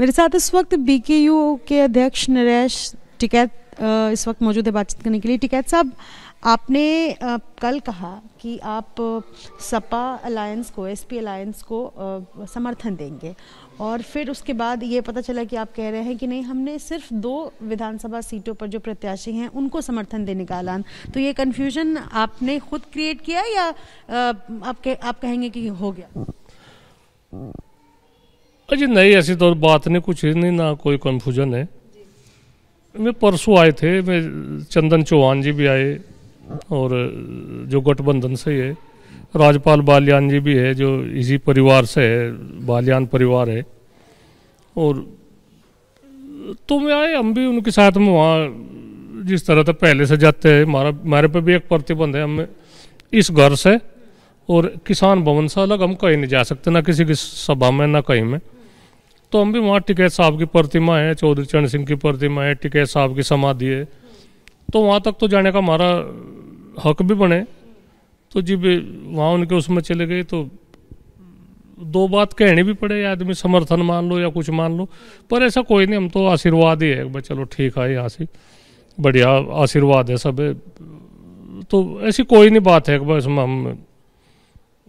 मेरे साथ इस वक्त बीकेयू के अध्यक्ष नरेश टिकैत इस वक्त मौजूद है बातचीत करने के लिए टिकैत साहब आपने कल कहा कि आप सपा अलायंस को एसपी अलायंस को समर्थन देंगे और फिर उसके बाद ये पता चला कि आप कह रहे हैं कि नहीं हमने सिर्फ दो विधानसभा सीटों पर जो प्रत्याशी हैं उनको समर्थन देने का ऐलान तो ये कन्फ्यूजन आपने खुद क्रिएट किया या आप, कह, आप कहेंगे कि हो गया अजी नहीं ऐसी तो बात नहीं कुछ नहीं ना कोई कन्फ्यूजन है मैं परसों आए थे मैं चंदन चौहान जी भी आए और जो गठबंधन से है राजपाल बालियान जी भी है जो इसी परिवार से है बालियान परिवार है और तो मैं आए हम भी उनके साथ में वहाँ जिस तरह से तो पहले से जाते हैं हमारा मेरे पे भी एक प्रतिबंध है हमें इस घर से और किसान भवन से अलग हम कहीं नहीं जा सकते ना किसी की सभा में ना कहीं में तो हम भी वहाँ टिकैत साहब की प्रतिमा है चौधरी चरण सिंह की प्रतिमा है टिकैत साहब की समाधि है तो वहाँ तक तो जाने का हमारा हक भी बने तो जी वहाँ उनके उसमें चले गए तो दो बात कहनी भी पड़े आदमी समर्थन मान लो या कुछ मान लो पर ऐसा कोई नहीं हम तो आशीर्वाद ही है भाई चलो ठीक है यहाँ से बढ़िया आशीर्वाद है सब तो ऐसी कोई नहीं बात है कि भाई इसमें हम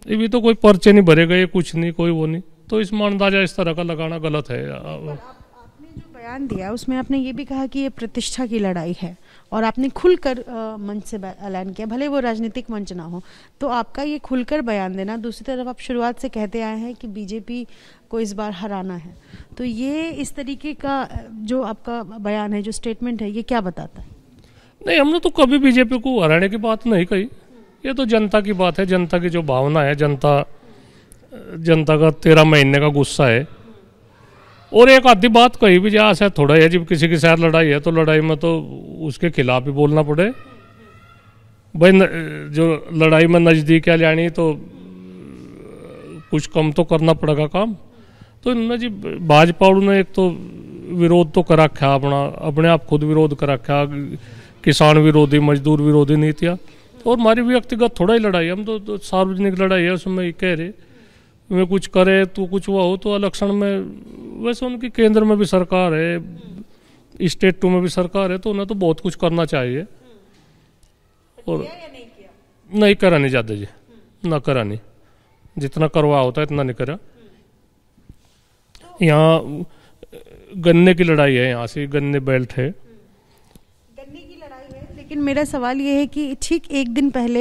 ये भी तो कोई पर्चे नहीं भरे गए कुछ नहीं कोई वो नहीं तो इस मानदाजा इस तरह का लगाना गलत है बयान दिया उसमें आपने ये भी कहा कि ये प्रतिष्ठा की लड़ाई है और आपने खुलकर मंच से ऐलान किया भले वो राजनीतिक मंच ना हो तो आपका ये खुलकर बयान देना दूसरी तरफ आप शुरुआत से कहते आए हैं कि बीजेपी को इस बार हराना है तो ये इस तरीके का जो आपका बयान है जो स्टेटमेंट है ये क्या बताता है नहीं हमने तो कभी बीजेपी को हराने की बात नहीं कही ये तो जनता की बात है जनता की जो भावना है जनता जनता का तेरह महीने का गुस्सा है और एक आधी बात कही भी जहाँ ऐसा थोड़ा है जब किसी के साथ लड़ाई है तो लड़ाई में तो उसके खिलाफ ही बोलना पड़े भाई न, जो लड़ाई में नज़दीक है लेनी तो कुछ कम तो करना पड़ेगा काम तो इनमें जी भाजपा ने एक तो विरोध तो करा रखा अपना अपने आप खुद विरोध कर रखा किसान विरोधी मजदूर विरोधी नीतियाँ और हमारी व्यक्तिगत थोड़ा ही लड़ाई हम तो, तो सार्वजनिक लड़ाई है उसमें कह रहे મે કુછ કરે તુ કુછ વ હો તો અલક્ષણ મે વસ ઉન કે કેન્દ્ર મે ભી સરકાર હે સ્ટેટ ટુ મે ભી સરકાર હે તો ઉના તો બહોત કુછ કરના ચાહીએ ઓર નહી કરાને જાદજી ન ન કરાને jitna karwa hota itna ni kara yahan ganne ki ladai hai yahan se ganne belt hai लेकिन मेरा सवाल ये है कि ठीक एक दिन पहले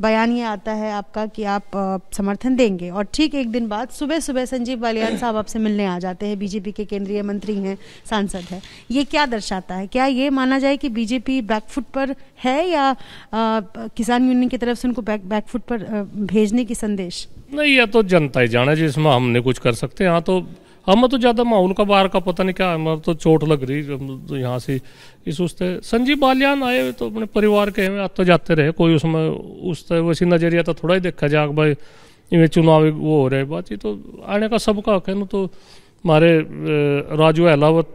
बयान ये आता है आपका कि आप समर्थन देंगे और ठीक एक दिन बाद सुबह सुबह संजीव बालियान साहब आपसे मिलने आ जाते हैं बीजेपी के केंद्रीय मंत्री हैं सांसद हैं ये क्या दर्शाता है क्या ये माना जाए कि बीजेपी बैकफुट पर है या आ, किसान यूनियन की तरफ से उनको बैक बैकफुट पर भेजने की संदेश नहीं यह तो जनता ही जाना जिसमें नहीं कुछ कर सकते यहाँ तो हमें तो ज़्यादा माहौल का बार का पता नहीं क्या हमें तो चोट लग रही तो यहाँ से इस उसते संजीव बालियान आए हुए तो अपने परिवार के हमें आते जाते रहे कोई उसमें उस वैसी नज़रिया तो थोड़ा ही देखा जाए भाई इवें चुनावी वो हो रहे बातचीत तो आने का सबका हक है ना तो हमारे राजू अहलावत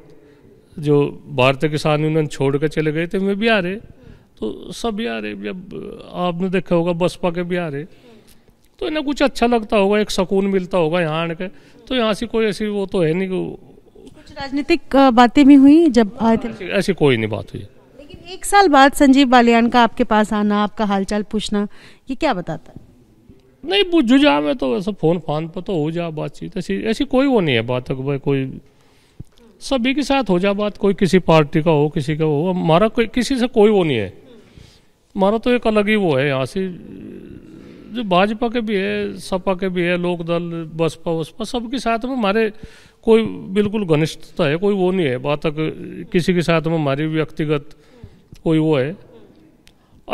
जो भारतीय किसान यूनियन छोड़ कर चले गए थे वे भी आ रहे तो सब भी आ रहे जब आपने देखा होगा बसपा के भी आ रहे तो इन्हें कुछ अच्छा लगता होगा एक सुकून मिलता होगा यहाँ आने के तो यहाँ से कोई ऐसी वो तो है नहीं कुछ राजनीतिक बातें भी हुई जब आए थे ऐसी कोई नहीं बात हुई लेकिन एक साल बाद संजीव बालियान का आपके पास आना आपका हालचाल पूछना ये क्या बताता है नहीं बुझ जा मैं तो वैसे फोन फान पर तो हो जा बातचीत ऐसी ऐसी कोई वो नहीं है बात भाई कोई सभी के साथ हो जा बात कोई किसी पार्टी का हो किसी का हो हमारा कोई किसी से कोई वो नहीं है हमारा तो एक अलग ही वो है यहाँ से जो भाजपा के भी है सपा के भी है लोकदल बसपा वसपा सबके साथ में हमारे कोई बिल्कुल घनिष्ठता है कोई वो नहीं है बात तक किसी के साथ में हमारी व्यक्तिगत कोई वो है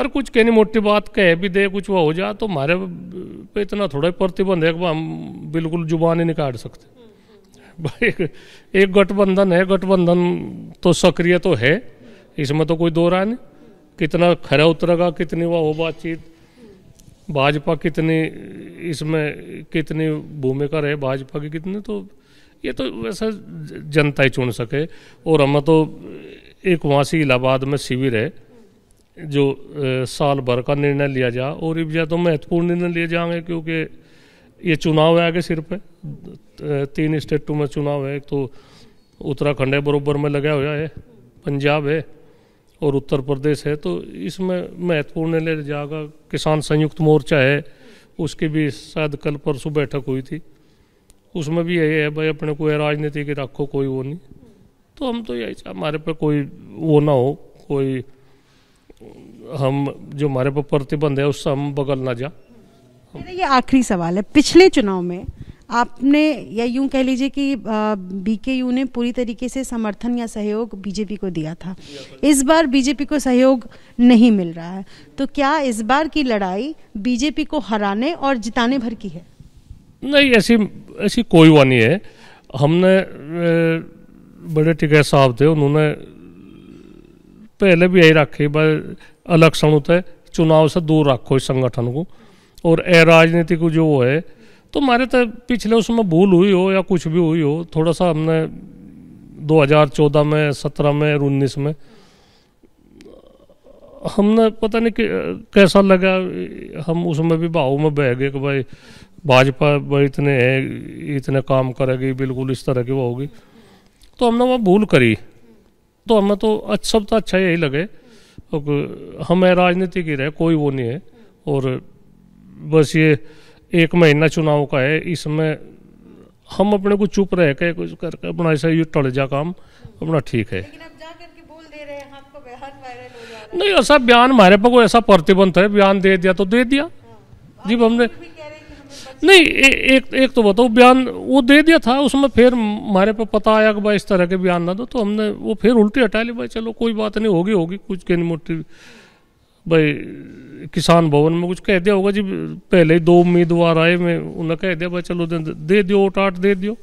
और कुछ कहनी मोटी बात कह भी दे कुछ वो हो जाए तो हमारे पे इतना थोड़ा प्रतिबंध है कि हम बिल्कुल जुबान ही नहीं काट सकते एक, एक गठबंधन है गठबंधन तो सक्रिय तो है इसमें तो कोई दो राय नहीं कितना खरा उतरेगा कितनी वह हो बातचीत भाजपा कितने इसमें कितनी भूमिका रहे भाजपा की कितने तो ये तो वैसा जनता ही चुन सके और हम तो एक वहाँ से इलाहाबाद में शिविर है जो साल भर का निर्णय लिया जा और ये तो महत्वपूर्ण निर्णय लिए जाएंगे क्योंकि ये चुनाव है आगे सिर पे तीन स्टेटों में चुनाव है एक तो उत्तराखंड है बरोबर में लगा हुआ है पंजाब है और उत्तर प्रदेश है तो इसमें महत्वपूर्ण निर्णय जाएगा किसान संयुक्त मोर्चा है उसकी भी शायद कल परसों बैठक हुई थी उसमें भी यही है भाई अपने कोई राजनीति की रखो कोई वो नहीं तो हम तो यही हमारे पे कोई वो ना हो कोई हम जो हमारे पे प्रतिबंध है उससे हम बगल ना जा ये आखिरी सवाल है पिछले चुनाव में आपने या यूं कह लीजिए कि यू ने पूरी तरीके से समर्थन या सहयोग बीजेपी को दिया था इस बार बीजेपी को सहयोग नहीं मिल रहा है तो क्या इस बार की लड़ाई बीजेपी को हराने और जिताने भर की है नहीं ऐसी ऐसी कोई वा नहीं है हमने बड़े टिके साहब थे उन्होंने पहले भी यही रखी इलेक्शन होते चुनाव से दूर रखो इस संगठन को और अराजनीति को जो है तो हमारे तो पिछले उसमें भूल हुई हो या कुछ भी हुई हो थोड़ा सा हमने 2014 में 17 में और उन्नीस में हमने पता नहीं कैसा लगा हम उसमें भी भाव में बह गए कि भाई भाजपा भाई इतने हैं इतने काम करेगी बिल्कुल इस तरह की वो होगी तो हमने वह भूल करी तो हमें तो अच्छा सब तो अच्छा यही लगे तो हमें राजनीति की रहे कोई वो नहीं है और बस ये एक महीना चुनाव का है इसमें हम अपने को चुप रह के कुछ करके अपना ऐसा ये टल जा काम अपना ठीक है नहीं ऐसा बयान हमारे पर कोई ऐसा प्रतिबंध है बयान दे दिया तो दे दिया हाँ, जी हमने नहीं ए, एक एक तो बताओ बयान वो दे दिया था उसमें फिर हमारे पर पता आया कि भाई इस तरह के बयान ना दो तो हमने वो फिर उल्टी हटा ली भाई चलो कोई बात नहीं होगी होगी कुछ के नहीं मोटी भाई किसान भवन में कुछ कह दिया होगा जी पहले ही दो उम्मीदवार आए मैं उन्हें कह दिया भाई चलो दे, दे दियो वोट आठ दे दियो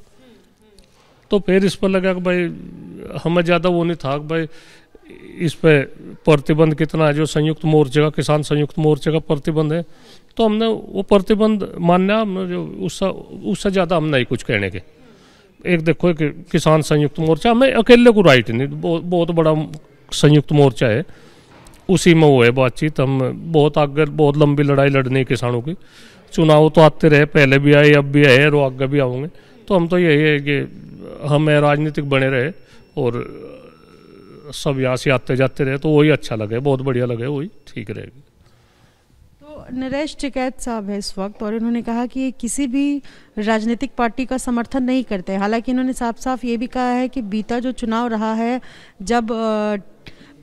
तो फिर इस पर लगा कि भाई हमें ज़्यादा वो नहीं था कि भाई इस पर प्रतिबंध कितना है जो संयुक्त मोर्चे का किसान संयुक्त मोर्चे का प्रतिबंध है तो हमने वो प्रतिबंध मान्या हमने जो उससे उससे ज़्यादा हम नहीं कुछ कहने के एक देखो कि किसान संयुक्त मोर्चा हमें अकेले को राइट नहीं बहुत बहुत बड़ा संयुक्त मोर्चा है उसी में हुए बातचीत हम बहुत आगे बहुत लंबी लड़ाई लड़नी किसानों की चुनाव तो आते रहे पहले भी आए अब भी आए और आगे भी आओगे तो हम तो यही है कि हमें राजनीतिक बने रहे और सब यहाँ से आते जाते रहे तो वही अच्छा लगे बहुत बढ़िया लगे वही ठीक रहेगी तो नरेश टिकैत साहब है इस वक्त और इन्होंने कहा कि किसी भी राजनीतिक पार्टी का समर्थन नहीं करते हालांकि इन्होंने साफ साफ ये भी कहा है कि बीता जो चुनाव रहा है जब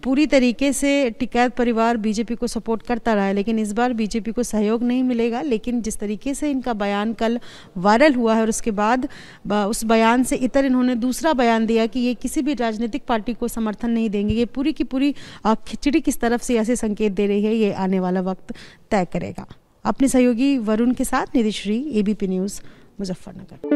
पूरी तरीके से टिकैत परिवार बीजेपी को सपोर्ट करता रहा है लेकिन इस बार बीजेपी को सहयोग नहीं मिलेगा लेकिन जिस तरीके से इनका बयान कल वायरल हुआ है और उसके बाद उस बयान से इतर इन्होंने दूसरा बयान दिया कि ये किसी भी राजनीतिक पार्टी को समर्थन नहीं देंगे ये पूरी की पूरी खिचड़ी किस तरफ से ऐसे संकेत दे रही है ये आने वाला वक्त तय करेगा अपने सहयोगी वरुण के साथ निधिश्री एबीपी न्यूज़ मुजफ्फरनगर